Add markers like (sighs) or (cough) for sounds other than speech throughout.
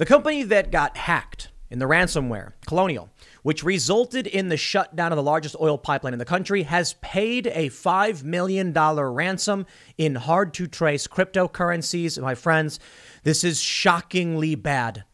The company that got hacked in the ransomware, Colonial, which resulted in the shutdown of the largest oil pipeline in the country, has paid a $5 million ransom in hard to trace cryptocurrencies. My friends, this is shockingly bad.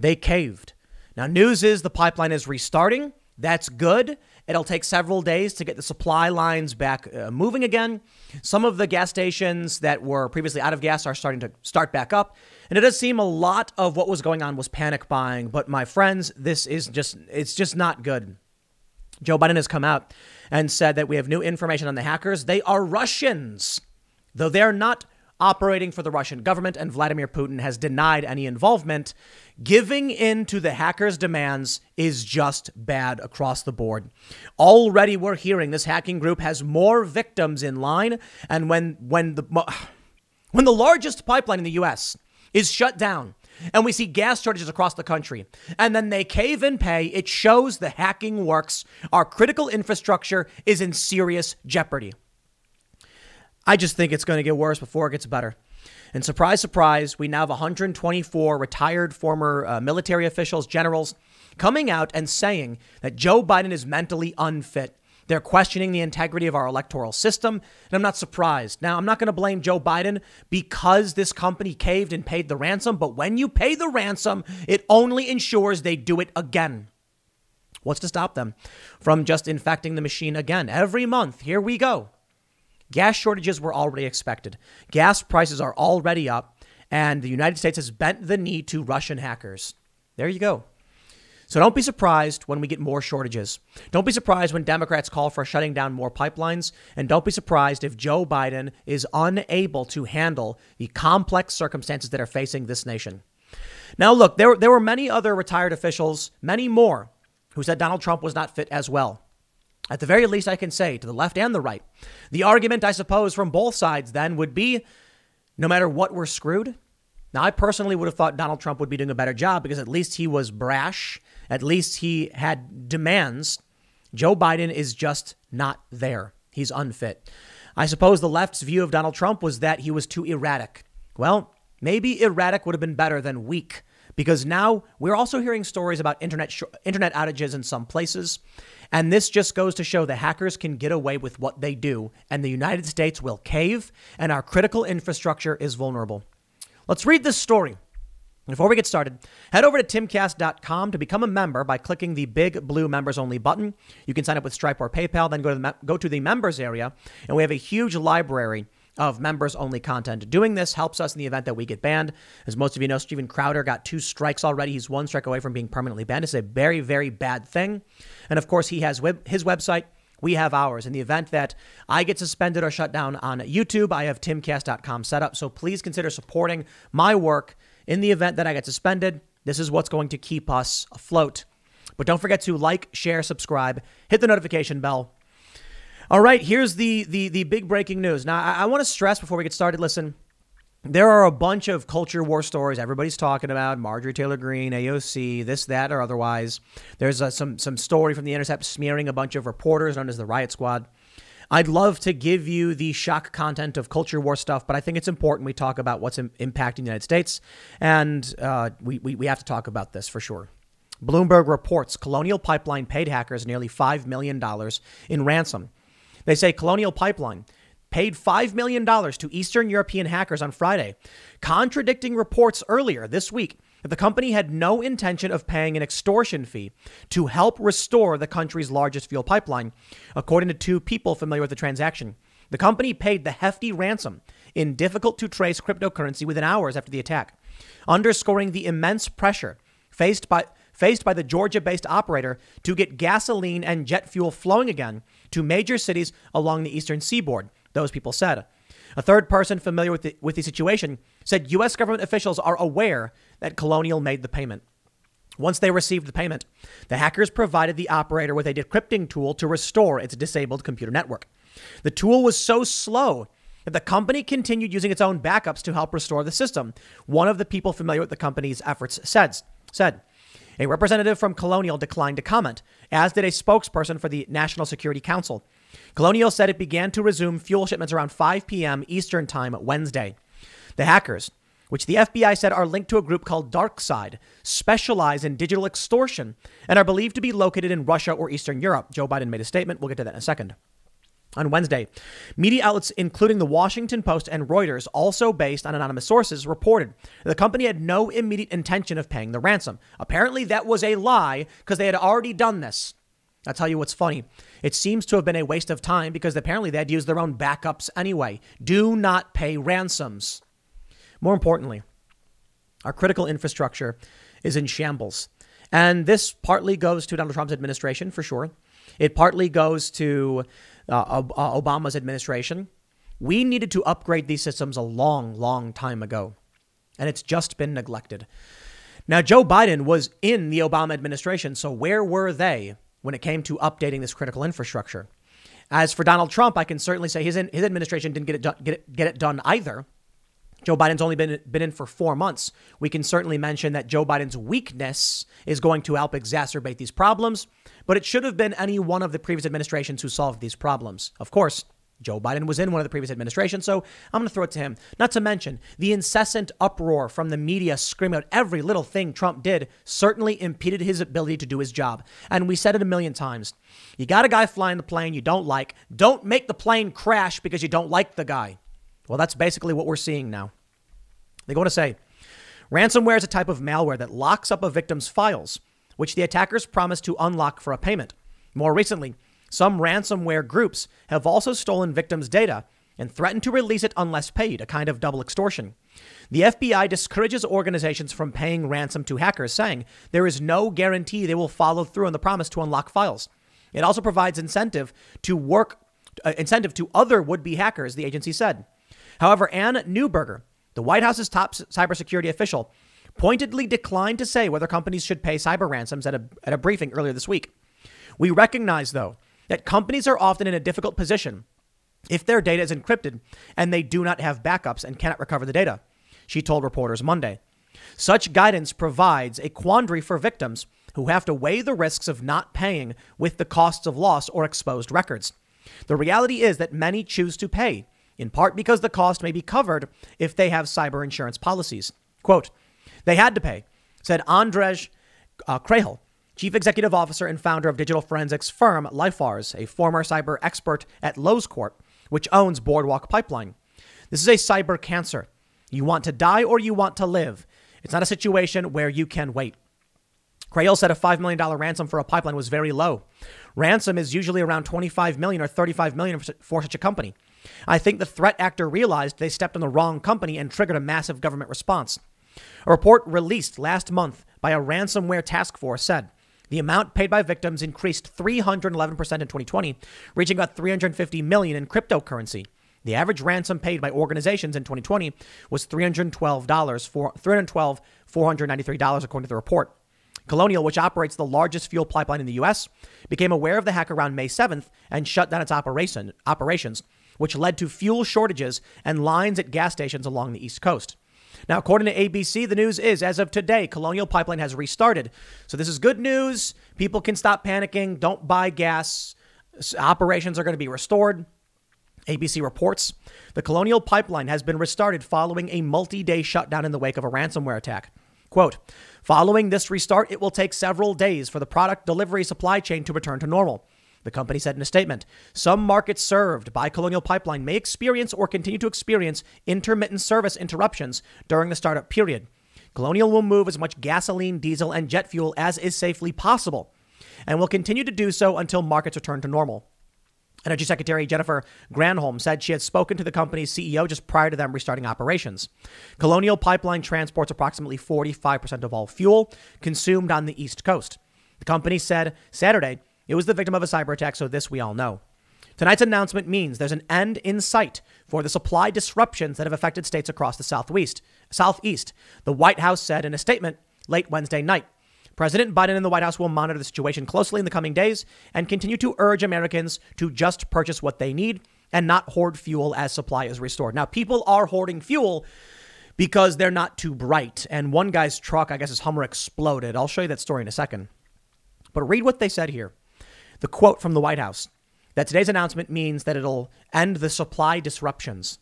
They caved. Now, news is the pipeline is restarting. That's good. It'll take several days to get the supply lines back uh, moving again. Some of the gas stations that were previously out of gas are starting to start back up. And it does seem a lot of what was going on was panic buying, but my friends, this is just it's just not good. Joe Biden has come out and said that we have new information on the hackers. They are Russians, though they're not operating for the Russian government, and Vladimir Putin has denied any involvement. Giving in to the hackers' demands is just bad across the board. Already we're hearing this hacking group has more victims in line, and when when the (sighs) when the largest pipeline in the US is shut down. And we see gas shortages across the country. And then they cave and pay. It shows the hacking works. Our critical infrastructure is in serious jeopardy. I just think it's going to get worse before it gets better. And surprise, surprise, we now have 124 retired former uh, military officials, generals, coming out and saying that Joe Biden is mentally unfit. They're questioning the integrity of our electoral system, and I'm not surprised. Now, I'm not going to blame Joe Biden because this company caved and paid the ransom, but when you pay the ransom, it only ensures they do it again. What's to stop them from just infecting the machine again? Every month, here we go. Gas shortages were already expected. Gas prices are already up, and the United States has bent the knee to Russian hackers. There you go. So don't be surprised when we get more shortages. Don't be surprised when Democrats call for shutting down more pipelines. And don't be surprised if Joe Biden is unable to handle the complex circumstances that are facing this nation. Now, look, there, there were many other retired officials, many more, who said Donald Trump was not fit as well. At the very least, I can say to the left and the right, the argument, I suppose, from both sides then would be no matter what, we're screwed. Now, I personally would have thought Donald Trump would be doing a better job because at least he was brash. At least he had demands. Joe Biden is just not there. He's unfit. I suppose the left's view of Donald Trump was that he was too erratic. Well, maybe erratic would have been better than weak because now we're also hearing stories about internet sh- internet outages in some places. And this just goes to show the hackers can get away with what they do and the United States will cave and our critical infrastructure is vulnerable. Let's read this story. Before we get started, head over to timcast.com to become a member by clicking the big blue members only button. You can sign up with Stripe or PayPal, then go to the, go to the members area, and we have a huge library of members only content. Doing this helps us in the event that we get banned. As most of you know, Steven Crowder got two strikes already. He's one strike away from being permanently banned. It's a very, very bad thing. And of course, he has web- his website, we have ours. In the event that I get suspended or shut down on YouTube, I have timcast.com set up. So please consider supporting my work. In the event that I get suspended, this is what's going to keep us afloat. But don't forget to like, share, subscribe, hit the notification bell. All right, here's the the the big breaking news. Now I, I want to stress before we get started. Listen, there are a bunch of culture war stories everybody's talking about Marjorie Taylor Greene, AOC, this, that, or otherwise. There's a, uh, some some story from the Intercept smearing a bunch of reporters known as the Riot Squad. I'd love to give you the shock content of culture war stuff, but I think it's important we talk about what's Im- impacting the United States, and uh, we, we we have to talk about this for sure. Bloomberg reports Colonial Pipeline paid hackers nearly five million dollars in ransom. They say Colonial Pipeline paid $5 million to Eastern European hackers on Friday, contradicting reports earlier this week that the company had no intention of paying an extortion fee to help restore the country's largest fuel pipeline, according to two people familiar with the transaction. The company paid the hefty ransom in difficult to trace cryptocurrency within hours after the attack, underscoring the immense pressure faced by faced by the Georgia-based operator to get gasoline and jet fuel flowing again to major cities along the eastern seaboard those people said. A third person familiar with the, with the situation said U.S. government officials are aware that Colonial made the payment. Once they received the payment, the hackers provided the operator with a decrypting tool to restore its disabled computer network. The tool was so slow that the company continued using its own backups to help restore the system, one of the people familiar with the company's efforts said. said. A representative from Colonial declined to comment, as did a spokesperson for the National Security Council. Colonial said it began to resume fuel shipments around 5 p.m. Eastern Time Wednesday. The hackers, which the FBI said are linked to a group called DarkSide, specialize in digital extortion and are believed to be located in Russia or Eastern Europe. Joe Biden made a statement. We'll get to that in a second. On Wednesday, media outlets including the Washington Post and Reuters, also based on anonymous sources, reported the company had no immediate intention of paying the ransom. Apparently, that was a lie because they had already done this. I'll tell you what's funny. It seems to have been a waste of time because apparently they had used their own backups anyway. Do not pay ransoms. More importantly, our critical infrastructure is in shambles. And this partly goes to Donald Trump's administration, for sure. It partly goes to uh, uh Obama's administration. We needed to upgrade these systems a long, long time ago, and it's just been neglected. Now, Joe Biden was in the Obama administration, so where were they? when it came to updating this critical infrastructure. As for Donald Trump, I can certainly say his, his administration didn't get it, do, get, it, get it done either. Joe Biden's only been, been in for four months. We can certainly mention that Joe Biden's weakness is going to help exacerbate these problems, but it should have been any one of the previous administrations who solved these problems. Of course, Joe Biden was in one of the previous administrations, so I'm going to throw it to him. Not to mention the incessant uproar from the media screaming out every little thing Trump did certainly impeded his ability to do his job. And we said it a million times. You got a guy flying the plane you don't like. Don't make the plane crash because you don't like the guy. Well, that's basically what we're seeing now. They go to say ransomware is a type of malware that locks up a victim's files, which the attackers promise to unlock for a payment. More recently, some ransomware groups have also stolen victims' data and threatened to release it unless paid, a kind of double extortion. The FBI discourages organizations from paying ransom to hackers, saying there is no guarantee they will follow through on the promise to unlock files. It also provides incentive to work uh, incentive to other would-be hackers, the agency said. However, Ann Neuberger, the White House's top cybersecurity official, pointedly declined to say whether companies should pay cyber ransoms at a, at a briefing earlier this week. We recognize, though, that companies are often in a difficult position if their data is encrypted and they do not have backups and cannot recover the data, she told reporters Monday. Such guidance provides a quandary for victims who have to weigh the risks of not paying with the costs of loss or exposed records. The reality is that many choose to pay, in part because the cost may be covered if they have cyber insurance policies. Quote, they had to pay, said Andrzej uh, chief executive officer and founder of digital forensics firm Lifars, a former cyber expert at Lowe's Corp, which owns Boardwalk Pipeline. This is a cyber cancer. You want to die or you want to live. It's not a situation where you can wait. Crayol said a $5 million ransom for a pipeline was very low. Ransom is usually around 25 million or 35 million for such a company. I think the threat actor realized they stepped on the wrong company and triggered a massive government response. A report released last month by a ransomware task force said the amount paid by victims increased 311% in 2020, reaching about 350 million in cryptocurrency. The average ransom paid by organizations in 2020 was $312, for, $312, $493, according to the report. Colonial, which operates the largest fuel pipeline in the U.S., became aware of the hack around May 7th and shut down its operation, operations, which led to fuel shortages and lines at gas stations along the East Coast. Now, according to ABC, the news is as of today, Colonial Pipeline has restarted. So this is good news. People can stop panicking. Don't buy gas. Operations are going to be restored. ABC reports the Colonial Pipeline has been restarted following a multi day shutdown in the wake of a ransomware attack. Quote, following this restart, it will take several days for the product delivery supply chain to return to normal. The company said in a statement Some markets served by Colonial Pipeline may experience or continue to experience intermittent service interruptions during the startup period. Colonial will move as much gasoline, diesel, and jet fuel as is safely possible and will continue to do so until markets return to normal. Energy Secretary Jennifer Granholm said she had spoken to the company's CEO just prior to them restarting operations. Colonial Pipeline transports approximately 45% of all fuel consumed on the East Coast. The company said Saturday it was the victim of a cyber attack, so this we all know. Tonight's announcement means there's an end in sight for the supply disruptions that have affected states across the southwest, southeast. The White House said in a statement late Wednesday night. President Biden and the White House will monitor the situation closely in the coming days and continue to urge Americans to just purchase what they need and not hoard fuel as supply is restored. Now, people are hoarding fuel because they're not too bright. And one guy's truck, I guess his Hummer exploded. I'll show you that story in a second. But read what they said here the quote from the White House that today's announcement means that it'll end the supply disruptions.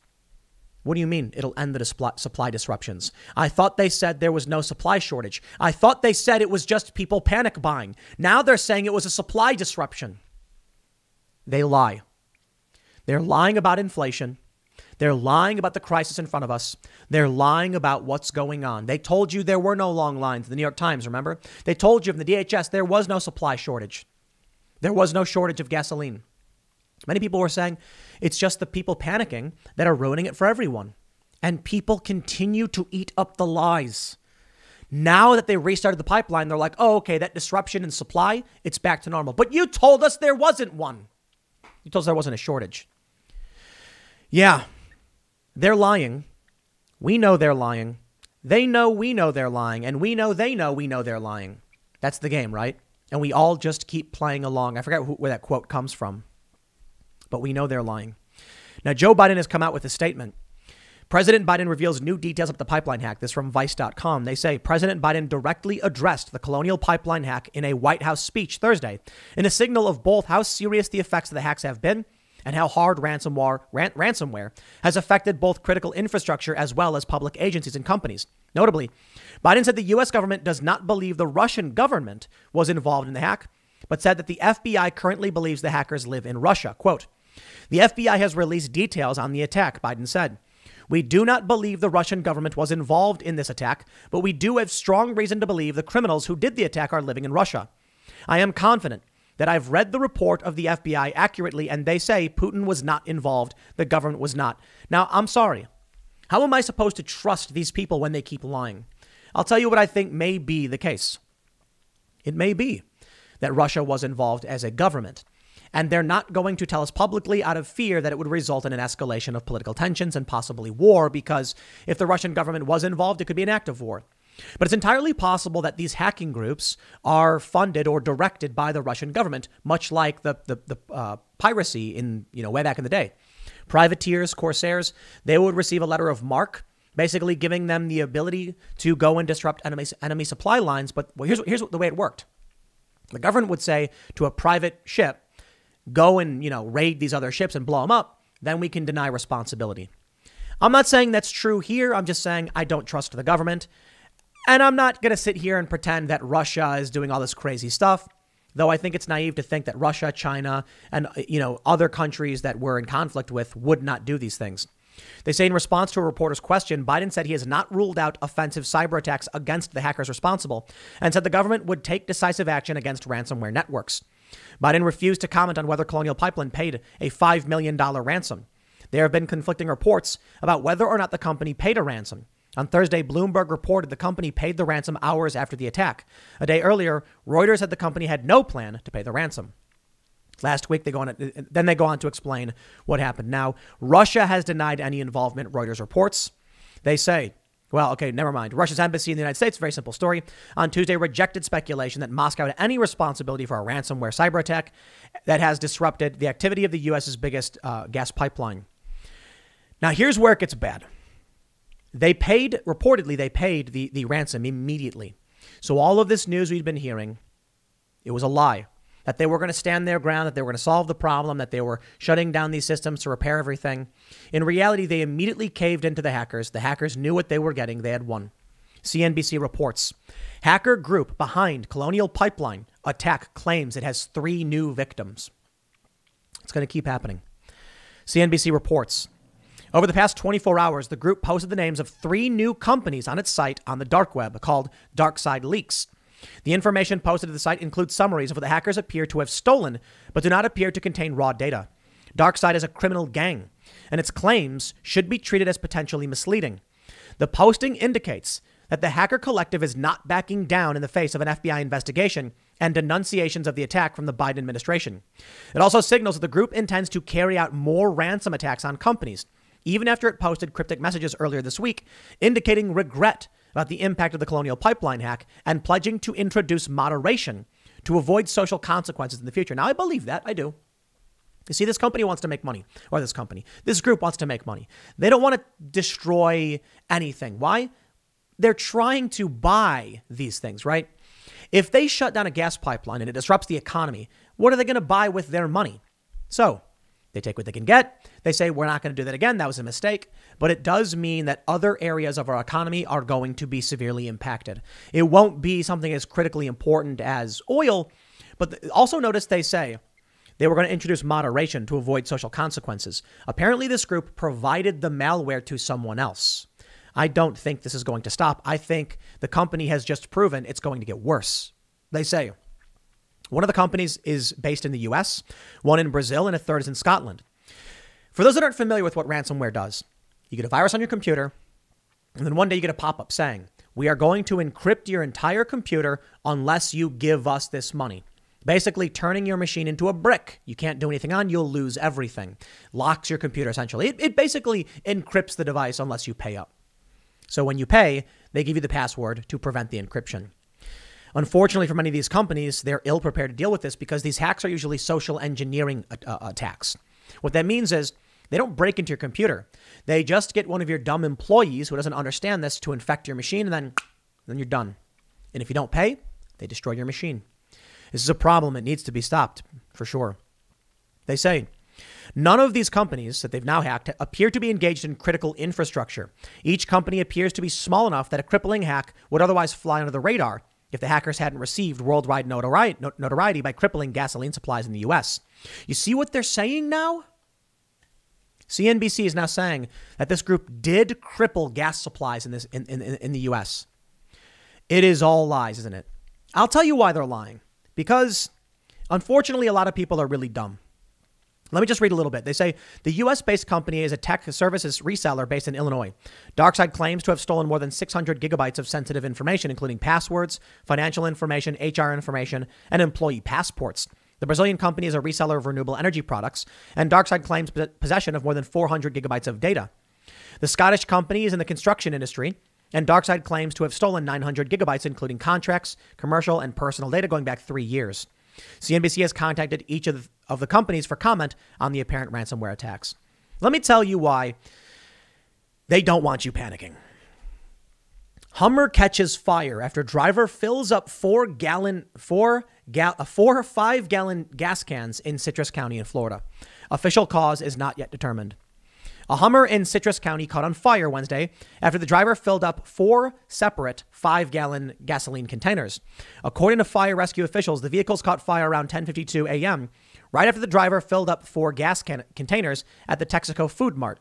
What do you mean it'll end the supply, disruptions? I thought they said there was no supply shortage. I thought they said it was just people panic buying. Now they're saying it was a supply disruption. They lie. They're lying about inflation. They're lying about the crisis in front of us. They're lying about what's going on. They told you there were no long lines. The New York Times, remember? They told you from the DHS there was no supply shortage. There was no shortage of gasoline. Many people were saying it's just the people panicking that are ruining it for everyone. And people continue to eat up the lies. Now that they restarted the pipeline, they're like, oh, okay, that disruption in supply, it's back to normal. But you told us there wasn't one. You told us there wasn't a shortage. Yeah, they're lying. We know they're lying. They know we know they're lying. And we know they know we know they're lying. That's the game, right? and we all just keep playing along. I forget who, where that quote comes from, but we know they're lying. Now, Joe Biden has come out with a statement. President Biden reveals new details of the pipeline hack. This from Vice.com. They say President Biden directly addressed the colonial pipeline hack in a White House speech Thursday in a signal of both how serious the effects of the hacks have been – and how hard ransomware, ran- ransomware has affected both critical infrastructure as well as public agencies and companies. Notably, Biden said the US government does not believe the Russian government was involved in the hack, but said that the FBI currently believes the hackers live in Russia. Quote, the FBI has released details on the attack, Biden said. We do not believe the Russian government was involved in this attack, but we do have strong reason to believe the criminals who did the attack are living in Russia. I am confident that I've read the report of the FBI accurately, and they say Putin was not involved, the government was not. Now, I'm sorry. How am I supposed to trust these people when they keep lying? I'll tell you what I think may be the case. It may be that Russia was involved as a government. And they're not going to tell us publicly out of fear that it would result in an escalation of political tensions and possibly war, because if the Russian government was involved, it could be an act of war. But it's entirely possible that these hacking groups are funded or directed by the Russian government, much like the, the, the uh, piracy in, you know, way back in the day. Privateers, corsairs, they would receive a letter of marque, basically giving them the ability to go and disrupt enemy, enemy supply lines. But well, here's, here's the way it worked. The government would say to a private ship, go and, you know, raid these other ships and blow them up. Then we can deny responsibility. I'm not saying that's true here. I'm just saying I don't trust the government. And I'm not going to sit here and pretend that Russia is doing all this crazy stuff, though I think it's naive to think that Russia, China, and uh, you know, other countries that we're in conflict with would not do these things. They say in response to a reporter's question, Biden said he has not ruled out offensive cyber attacks against the hackers responsible and said the government would take decisive action against ransomware networks. Biden refused to comment on whether Colonial Pipeline paid a $5 million ransom. There have been conflicting reports about whether or not the company paid a ransom. On Thursday, Bloomberg reported the company paid the ransom hours after the attack. A day earlier, Reuters said the company had no plan to pay the ransom. Last week, they go on, uh, uh, then they go on to explain what happened. Now, Russia has denied any involvement, Reuters reports. They say, well, okay, never mind. Russia's embassy in the United States, very simple story, on Tuesday rejected speculation that Moscow had any responsibility for a ransomware cyber attack that has disrupted the activity of the U.S.'s biggest uh, gas pipeline. Now, here's where it gets bad. They paid, reportedly, they paid the, the ransom immediately. So all of this news we had been hearing, it was a lie. That they were going to stand their ground, that they were going to solve the problem, that they were shutting down these systems to repair everything. In reality, they immediately caved into the hackers. The hackers knew what they were getting, they had won. CNBC reports Hacker group behind Colonial Pipeline attack claims it has three new victims. It's going to keep happening. CNBC reports over the past 24 hours, the group posted the names of three new companies on its site on the dark web called Darkside Leaks. The information posted to the site includes summaries of what the hackers appear to have stolen, but do not appear to contain raw data. Darkside is a criminal gang, and its claims should be treated as potentially misleading. The posting indicates that the hacker collective is not backing down in the face of an FBI investigation and denunciations of the attack from the Biden administration. It also signals that the group intends to carry out more ransom attacks on companies even after it posted cryptic messages earlier this week indicating regret about the impact of the Colonial Pipeline hack and pledging to introduce moderation to avoid social consequences in the future. Now, I believe that. I do. You see, this company wants to make money, or this company, this group wants to make money. They don't want to destroy anything. Why? They're trying to buy these things, right? If they shut down a gas pipeline and it disrupts the economy, what are they going to buy with their money? So, they take what they can get. They say, we're not going to do that again. That was a mistake. But it does mean that other areas of our economy are going to be severely impacted. It won't be something as critically important as oil. But also notice they say they were going to introduce moderation to avoid social consequences. Apparently, this group provided the malware to someone else. I don't think this is going to stop. I think the company has just proven it's going to get worse. They say, one of the companies is based in the US, one in Brazil, and a third is in Scotland. For those that aren't familiar with what ransomware does, you get a virus on your computer, and then one day you get a pop up saying, We are going to encrypt your entire computer unless you give us this money. Basically, turning your machine into a brick. You can't do anything on, you'll lose everything. Locks your computer essentially. It, it basically encrypts the device unless you pay up. So when you pay, they give you the password to prevent the encryption. Unfortunately, for many of these companies, they're ill prepared to deal with this because these hacks are usually social engineering uh, attacks. What that means is they don't break into your computer. They just get one of your dumb employees who doesn't understand this to infect your machine, and then, then you're done. And if you don't pay, they destroy your machine. This is a problem. It needs to be stopped for sure. They say None of these companies that they've now hacked appear to be engaged in critical infrastructure. Each company appears to be small enough that a crippling hack would otherwise fly under the radar, if the hackers hadn't received worldwide notoriety by crippling gasoline supplies in the US. You see what they're saying now? CNBC is now saying that this group did cripple gas supplies in, this, in, in, in the US. It is all lies, isn't it? I'll tell you why they're lying. Because unfortunately, a lot of people are really dumb. Let me just read a little bit. They say the U.S. based company is a tech services reseller based in Illinois. DarkSide claims to have stolen more than 600 gigabytes of sensitive information, including passwords, financial information, HR information, and employee passports. The Brazilian company is a reseller of renewable energy products, and DarkSide claims possession of more than 400 gigabytes of data. The Scottish company is in the construction industry, and DarkSide claims to have stolen 900 gigabytes, including contracts, commercial, and personal data going back three years. CNBC has contacted each of of the companies for comment on the apparent ransomware attacks. Let me tell you why they don't want you panicking. Hummer catches fire after driver fills up four gallon four gal, uh, four or five gallon gas cans in Citrus County in Florida. Official cause is not yet determined. A Hummer in Citrus County caught on fire Wednesday after the driver filled up four separate five gallon gasoline containers. According to fire rescue officials, the vehicles caught fire around 10:52 a.m right after the driver filled up four gas can- containers at the Texaco Food Mart.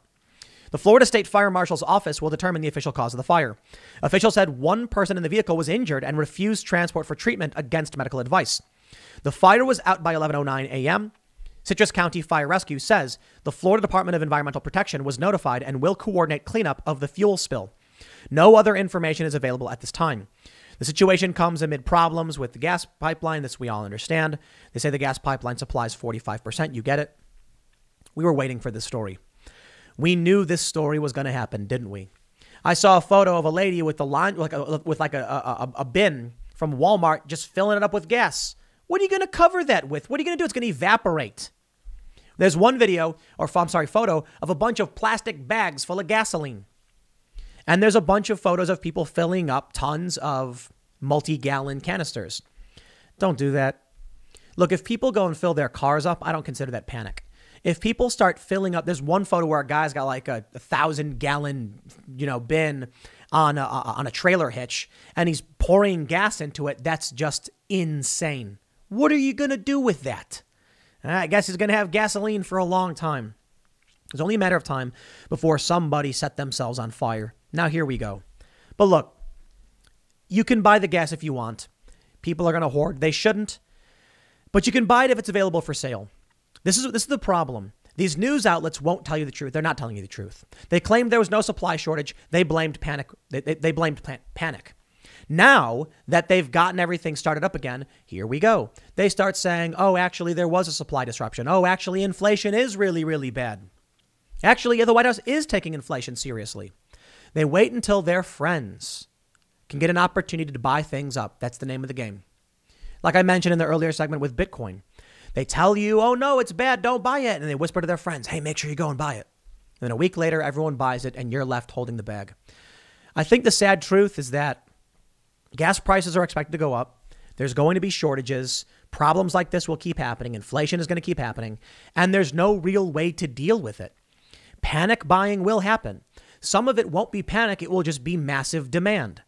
The Florida State Fire Marshal's office will determine the official cause of the fire. Officials said one person in the vehicle was injured and refused transport for treatment against medical advice. The fire was out by 11:09 a.m. Citrus County Fire Rescue says the Florida Department of Environmental Protection was notified and will coordinate cleanup of the fuel spill. No other information is available at this time. The situation comes amid problems with the gas pipeline. This we all understand. They say the gas pipeline supplies 45%. You get it. We were waiting for this story. We knew this story was going to happen, didn't we? I saw a photo of a lady with a line, like a, with like a, a, a bin from Walmart just filling it up with gas. What are you going to cover that with? What are you going to do? It's going to evaporate. There's one video, or I'm sorry, photo of a bunch of plastic bags full of gasoline. And there's a bunch of photos of people filling up tons of multi gallon canisters. Don't do that. Look, if people go and fill their cars up, I don't consider that panic. If people start filling up, there's one photo where a guy's got like a, a thousand gallon, you know, bin on a, on a trailer hitch and he's pouring gas into it. That's just insane. What are you going to do with that? I guess he's going to have gasoline for a long time. It's only a matter of time before somebody set themselves on fire. Now here we go. But look, you can buy the gas if you want. People are going to hoard. They shouldn't. But you can buy it if it's available for sale. This is this is the problem. These news outlets won't tell you the truth. They're not telling you the truth. They claimed there was no supply shortage. They blamed panic. They, they, they blamed panic. Now that they've gotten everything started up again, here we go. They start saying, oh, actually, there was a supply disruption. Oh, actually, inflation is really, really bad. Actually, the White House is taking inflation seriously. They wait until their friends can get an opportunity to buy things up. That's the name of the game. Like I mentioned in the earlier segment with Bitcoin, they tell you, oh no, it's bad, don't buy it. And they whisper to their friends, hey, make sure you go and buy it. And then a week later, everyone buys it and you're left holding the bag. I think the sad truth is that gas prices are expected to go up. There's going to be shortages. Problems like this will keep happening. Inflation is going to keep happening. And there's no real way to deal with it. Panic buying will happen. Some of it won't be panic, it will just be massive demand.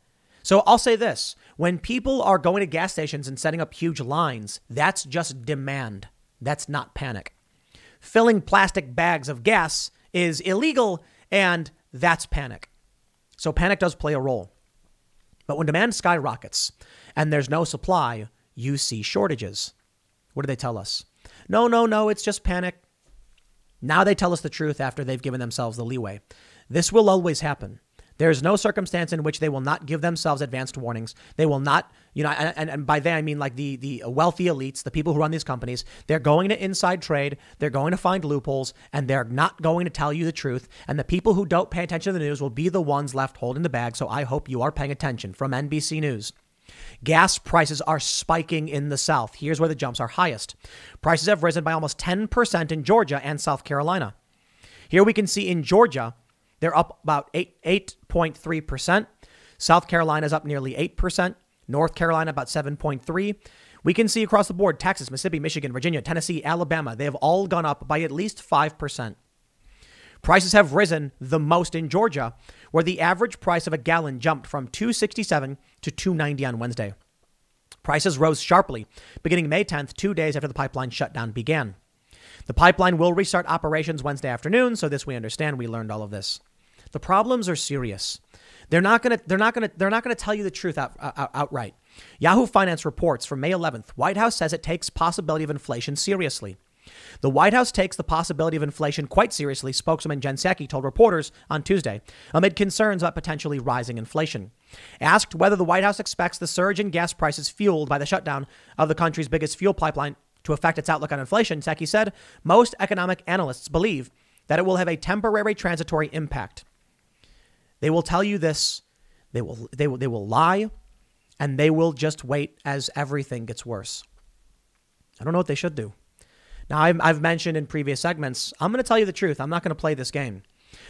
So I'll say this when people are going to gas stations and setting up huge lines, that's just demand. That's not panic. Filling plastic bags of gas is illegal, and that's panic. So panic does play a role. But when demand skyrockets and there's no supply, you see shortages. What do they tell us? No, no, no, it's just panic. Now they tell us the truth after they've given themselves the leeway. This will always happen. There is no circumstance in which they will not give themselves advanced warnings. They will not, you know, and, and by they I mean like the the wealthy elites, the people who run these companies. They're going to inside trade. They're going to find loopholes, and they're not going to tell you the truth. And the people who don't pay attention to the news will be the ones left holding the bag. So I hope you are paying attention. From NBC News. Gas prices are spiking in the South. Here's where the jumps are highest. Prices have risen by almost 10% in Georgia and South Carolina. Here we can see in Georgia they're up about 8, 8.3%. South Carolina is up nearly 8%. North Carolina about 7.3. percent We can see across the board Texas, Mississippi, Michigan, Virginia, Tennessee, Alabama, they have all gone up by at least 5%. Prices have risen the most in Georgia, where the average price of a gallon jumped from 267 to 290 on Wednesday. Prices rose sharply beginning May 10th, 2 days after the pipeline shutdown began. The pipeline will restart operations Wednesday afternoon, so this we understand, we learned all of this. The problems are serious. They're not gonna. They're not gonna. They're not gonna tell you the truth out, out, outright. Yahoo Finance reports from May 11th. White House says it takes possibility of inflation seriously. The White House takes the possibility of inflation quite seriously, spokesman Jen Psaki told reporters on Tuesday, amid concerns about potentially rising inflation. Asked whether the White House expects the surge in gas prices fueled by the shutdown of the country's biggest fuel pipeline to affect its outlook on inflation, Psaki said most economic analysts believe that it will have a temporary transitory impact. They will tell you this. They will, they will, they will lie and they will just wait as everything gets worse. I don't know what they should do. Now, I've, I've mentioned in previous segments, I'm going to tell you the truth. I'm not going to play this game.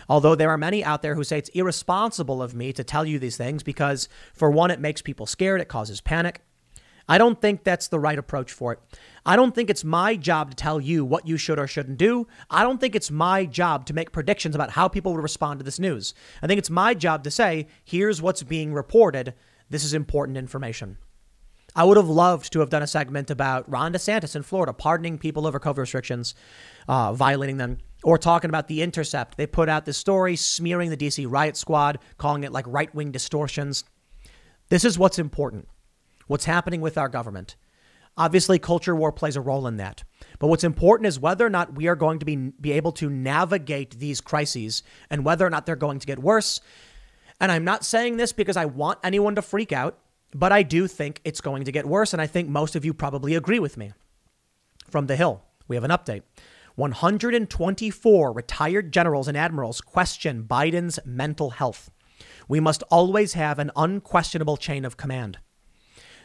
Although there are many out there who say it's irresponsible of me to tell you these things because, for one, it makes people scared, it causes panic. I don't think that's the right approach for it. I don't think it's my job to tell you what you should or shouldn't do. I don't think it's my job to make predictions about how people would respond to this news. I think it's my job to say, here's what's being reported. This is important information. I would have loved to have done a segment about Ron DeSantis in Florida pardoning people over COVID restrictions, uh, violating them, or talking about The Intercept. They put out this story smearing the DC riot squad, calling it like right wing distortions. This is what's important what's happening with our government. Obviously, culture war plays a role in that. But what's important is whether or not we are going to be, be able to navigate these crises and whether or not they're going to get worse. And I'm not saying this because I want anyone to freak out, but I do think it's going to get worse. And I think most of you probably agree with me. From the Hill, we have an update. 124 retired generals and admirals question Biden's mental health. We must always have an unquestionable chain of command.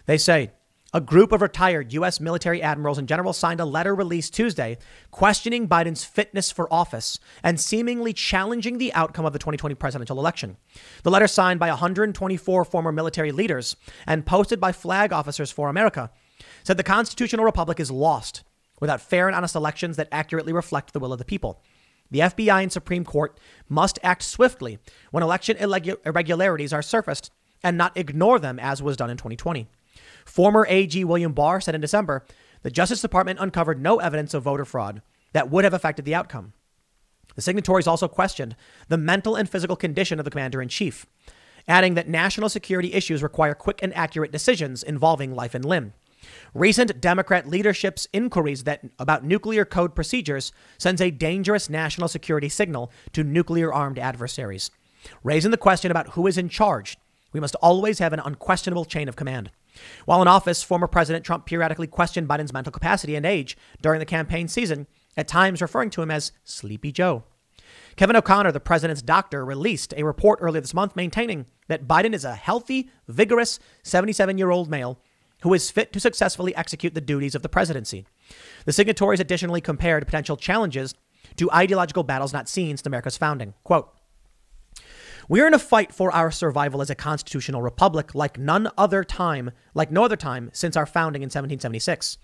They say a group of retired U.S. military admirals and generals signed a letter released Tuesday questioning Biden's fitness for office and seemingly challenging the outcome of the 2020 presidential election. The letter, signed by 124 former military leaders and posted by flag officers for America, said the constitutional republic is lost without fair and honest elections that accurately reflect the will of the people. The FBI and Supreme Court must act swiftly when election irregularities are surfaced and not ignore them as was done in 2020. Former AG William Barr said in December the Justice Department uncovered no evidence of voter fraud that would have affected the outcome. The signatories also questioned the mental and physical condition of the commander in chief, adding that national security issues require quick and accurate decisions involving life and limb. Recent Democrat leadership's inquiries that, about nuclear code procedures sends a dangerous national security signal to nuclear armed adversaries, raising the question about who is in charge. We must always have an unquestionable chain of command. While in office, former President Trump periodically questioned Biden's mental capacity and age during the campaign season, at times referring to him as Sleepy Joe. Kevin O'Connor, the president's doctor, released a report earlier this month maintaining that Biden is a healthy, vigorous 77 year old male who is fit to successfully execute the duties of the presidency. The signatories additionally compared potential challenges to ideological battles not seen since America's founding. Quote, we're in a fight for our survival as a constitutional republic like none other time, like no other time since our founding in 1776.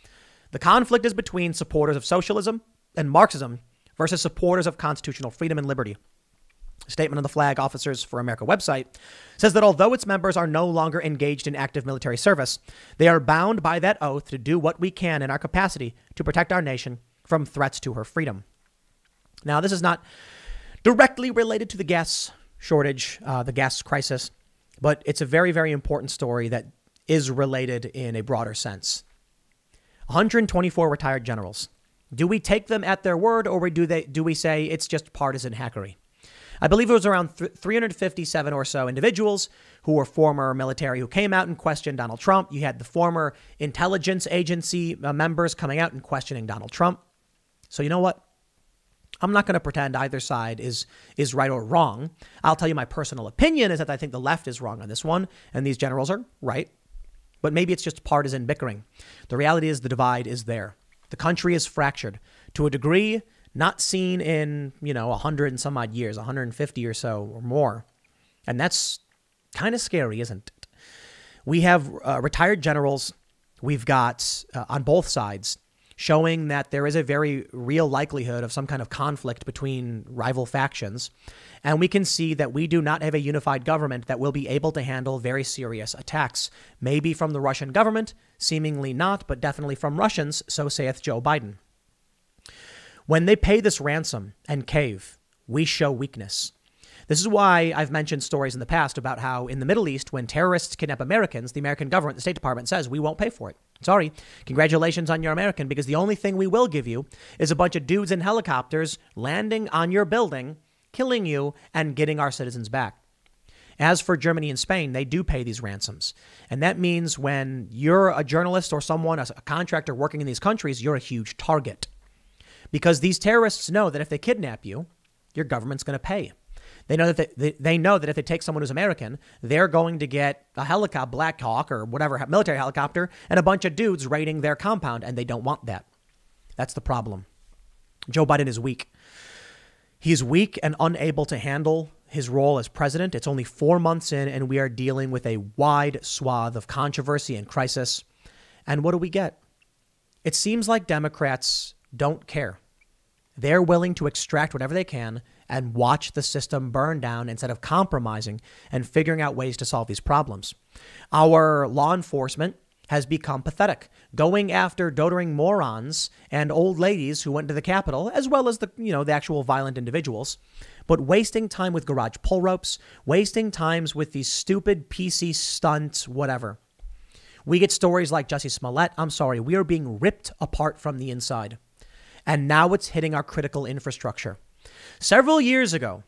The conflict is between supporters of socialism and Marxism versus supporters of constitutional freedom and liberty. Statement of the Flag Officers for America website says that although its members are no longer engaged in active military service, they are bound by that oath to do what we can in our capacity to protect our nation from threats to her freedom. Now, this is not directly related to the gas shortage, uh, the gas crisis. But it's a very, very important story that is related in a broader sense. 124 retired generals. Do we take them at their word or do, they, do we say it's just partisan hackery? I believe it was around 357 or so individuals who were former military who came out and questioned Donald Trump. You had the former intelligence agency uh, members coming out and questioning Donald Trump. So, you know what? I'm not going to pretend either side is is right or wrong. I'll tell you my personal opinion is that I think the left is wrong on this one, and these generals are right. But maybe it's just partisan bickering. The reality is the divide is there. The country is fractured to a degree not seen in you know 100 and some odd years, 150 or so or more, and that's kind of scary, isn't it? We have uh, retired generals. We've got uh, on both sides showing that there is a very real likelihood of some kind of conflict between rival factions. And we can see that we do not have a unified government that will be able to handle very serious attacks. Maybe from the Russian government, seemingly not, but definitely from Russians, so saith Joe Biden. When they pay this ransom and cave, we show weakness. This is why I've mentioned stories in the past about how in the Middle East, when terrorists kidnap Americans, the American government, the State Department says, we won't pay for it. Sorry. Congratulations on your American, because the only thing we will give you is a bunch of dudes in helicopters landing on your building, killing you, and getting our citizens back. As for Germany and Spain, they do pay these ransoms. And that means when you're a journalist or someone, a contractor working in these countries, you're a huge target. Because these terrorists know that if they kidnap you, your government's going to pay. They know that they, they, know that if they take someone who's American, they're going to get a helicopter, Black Hawk or whatever military helicopter, and a bunch of dudes raiding their compound, and they don't want that. That's the problem. Joe Biden is weak. He's weak and unable to handle his role as president. It's only four months in, and we are dealing with a wide swath of controversy and crisis. And what do we get? It seems like Democrats don't care. They're willing to extract whatever they can and watch the system burn down instead of compromising and figuring out ways to solve these problems. Our law enforcement has become pathetic, going after doddering morons and old ladies who went to the Capitol, as well as the you know the actual violent individuals, but wasting time with garage pull ropes, wasting times with these stupid PC stunts, whatever. We get stories like Jesse Smollett. I'm sorry, we are being ripped apart from the inside. And now it's hitting our critical infrastructure. Several years ago,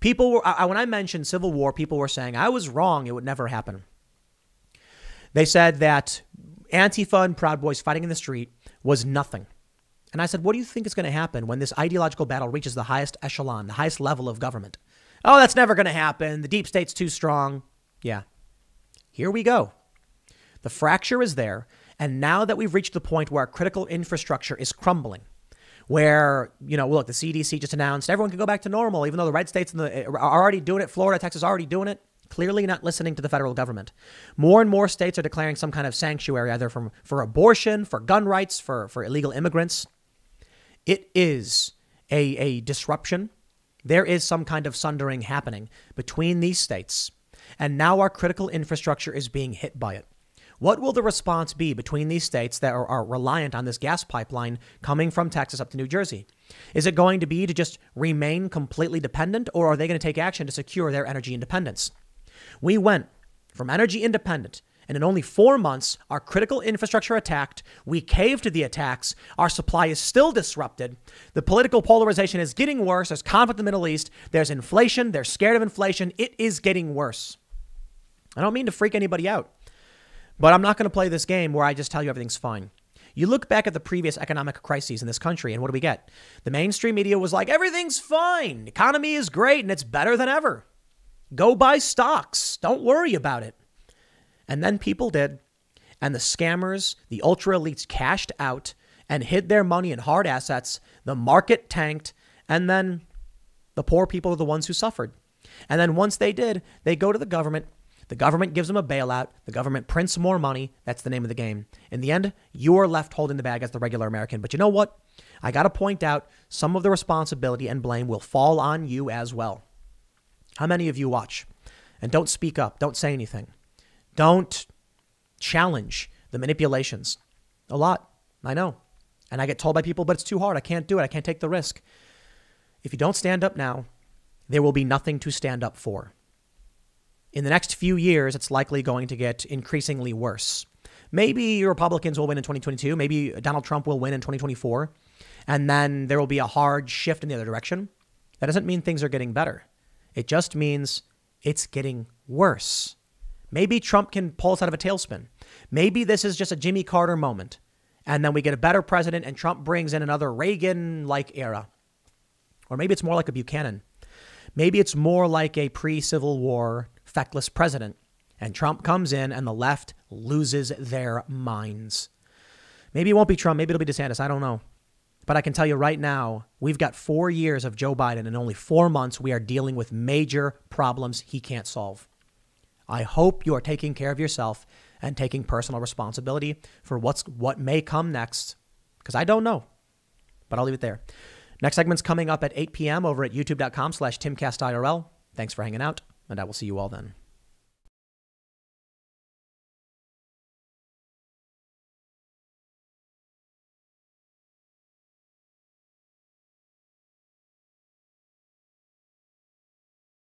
people were, I, when I mentioned Civil War, people were saying, I was wrong, it would never happen. They said that Antifa and Proud Boys fighting in the street was nothing. And I said, What do you think is going to happen when this ideological battle reaches the highest echelon, the highest level of government? Oh, that's never going to happen. The deep state's too strong. Yeah. Here we go. The fracture is there. And now that we've reached the point where our critical infrastructure is crumbling, where, you know, look, the CDC just announced everyone can go back to normal, even though the red states in the, are already doing it. Florida, Texas already doing it. Clearly not listening to the federal government. More and more states are declaring some kind of sanctuary, either from, for abortion, for gun rights, for, for illegal immigrants. It is a, a disruption. There is some kind of sundering happening between these states. And now our critical infrastructure is being hit by it. What will the response be between these states that are, are, reliant on this gas pipeline coming from Texas up to New Jersey? Is it going to be to just remain completely dependent, or are they going to take action to secure their energy independence? We went from energy independent, and in only four months, our critical infrastructure attacked. We caved to the attacks. Our supply is still disrupted. The political polarization is getting worse. There's conflict in the Middle East. There's inflation. They're scared of inflation. It is getting worse. I don't mean to freak anybody out. But I'm not going to play this game where I just tell you everything's fine. You look back at the previous economic crises in this country, and what do we get? The mainstream media was like, everything's fine. Economy is great, and it's better than ever. Go buy stocks. Don't worry about it. And then people did. And the scammers, the ultra elites cashed out and hid their money in hard assets. The market tanked. And then the poor people are the ones who suffered. And then once they did, they go to the government the government gives them a bailout. The government prints more money. That's the name of the game. In the end, you are left holding the bag as the regular American. But you know what? I got to point out some of the responsibility and blame will fall on you as well. How many of you watch? And don't speak up. Don't say anything. Don't challenge the manipulations. A lot. I know. And I get told by people, but it's too hard. I can't do it. I can't take the risk. If you don't stand up now, there will be nothing to stand up for in the next few years, it's likely going to get increasingly worse. Maybe Republicans will win in 2022. Maybe Donald Trump will win in 2024. And then there will be a hard shift in the other direction. That doesn't mean things are getting better. It just means it's getting worse. Maybe Trump can pull us out of a tailspin. Maybe this is just a Jimmy Carter moment. And then we get a better president and Trump brings in another Reagan like era. Or maybe it's more like a Buchanan. Maybe it's more like a pre Civil War feckless president, and Trump comes in and the left loses their minds. Maybe it won't be Trump, maybe it'll be DeSantis, I don't know. But I can tell you right now, we've got four years of Joe Biden, and only four months we are dealing with major problems he can't solve. I hope you are taking care of yourself and taking personal responsibility for what's what may come next, because I don't know. But I'll leave it there. Next segment's coming up at 8 p.m. over at youtube.com slash timcastirl. Thanks for hanging out, and I will see you all then.